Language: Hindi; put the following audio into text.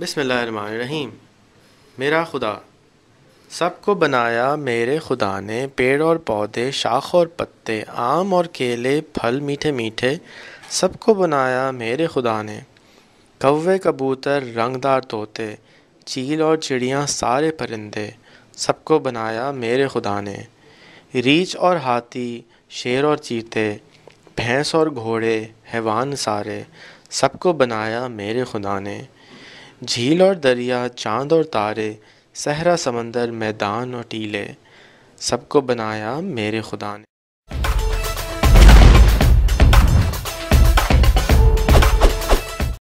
बिसमीम मेरा खुदा सबको बनाया मेरे खुदा ने पेड़ और पौधे शाख और पत्ते आम और केले फल मीठे मीठे सबको बनाया मेरे खुदा ने कौवे कबूतर रंगदार तोते चील और चिड़ियाँ सारे परिंदे सबको बनाया मेरे खुदा ने रीछ और हाथी शेर और चीते भैंस और घोड़े हैवान सारे सबको बनाया मेरे खुदा ने झील और दरिया चांद और तारे सहरा समंदर मैदान और टीले सबको बनाया मेरे खुदा ने